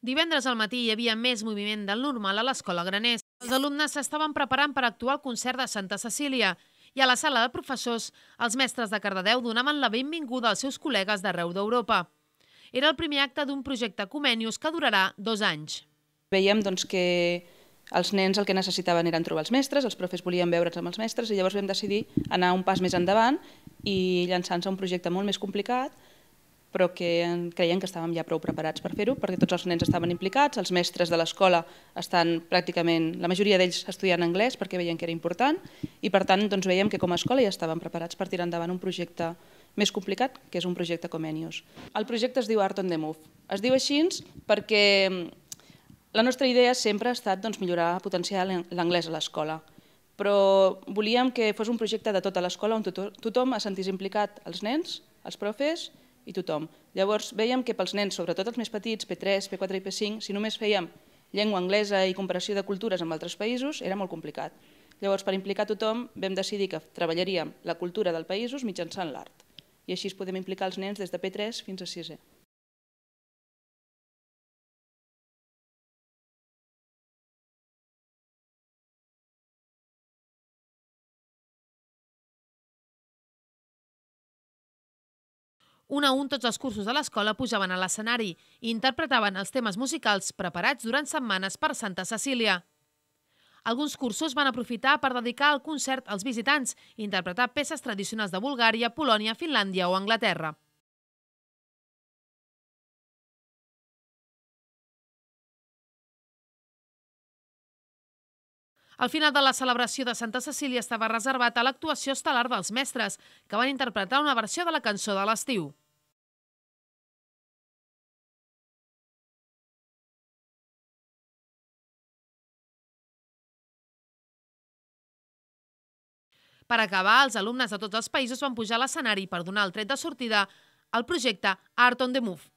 Divendres al matí hi havia més moviment del normal a l'escola Granés. Els alumnes s'estaven preparant per actuar al concert de Santa Cecília i a la sala de professors els mestres de Cardedeu donaven la benvinguda als seus col·legues d'arreu d'Europa. Era el primer acte d'un projecte Comenius que durarà dos anys. Veiem doncs, que els nens el que necessitaven eren trobar els mestres, els profes volien veure'ns amb els mestres i llavors vam decidir anar un pas més endavant i llançar-nos a un projecte molt més complicat però que creien que estàvem ja prou preparats per fer-ho, perquè tots els nens estaven implicats, els mestres de l'escola estan pràcticament, la majoria d'ells estudiant anglès perquè veien que era important, i per tant doncs, veiem que com a escola ja estàvem preparats per tirar endavant un projecte més complicat, que és un projecte Comenius. El projecte es diu Art on the Move. Es diu així perquè mm, la nostra idea sempre ha estat doncs, millorar, potenciar l'anglès a l'escola, però volíem que fos un projecte de tota l'escola on tothom es sentís implicat, els nens, els profes, i tothom. Llavors, veiem que pels nens, sobretot els més petits, P3, P4 i P5, si només fèiem llengua anglesa i comparació de cultures amb altres països, era molt complicat. Llavors, per implicar tothom, vam decidir que treballaríem la cultura dels països mitjançant l'art. I així podem implicar els nens des de P3 fins a 6è. Un a un, tots els cursos de l'escola pujaven a l'escenari i interpretaven els temes musicals preparats durant setmanes per Santa Cecília. Alguns cursos van aprofitar per dedicar el concert als visitants i interpretar peces tradicionals de Bulgària, Polònia, Finlàndia o Anglaterra. Al final de la celebració de Santa Cecília estava reservat a l'actuació estel·lar dels mestres, que van interpretar una versió de la cançó de l'estiu. Per acabar, els alumnes de tots els països van pujar a l'escenari per donar el tret de sortida al projecte Art on the Move.